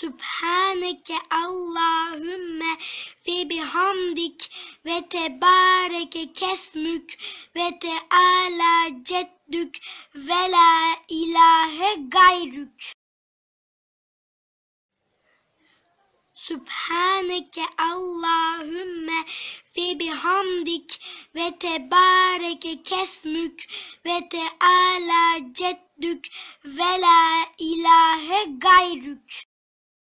Sübhaneke Allahümme ve bihamdik ve tebareke kesmük ve teala ceddük ve la ilahe gayrük. Sübhaneke Allahümme ve bihamdik ve tebareke kesmük ve teala ceddük ve la ilahe gayrük.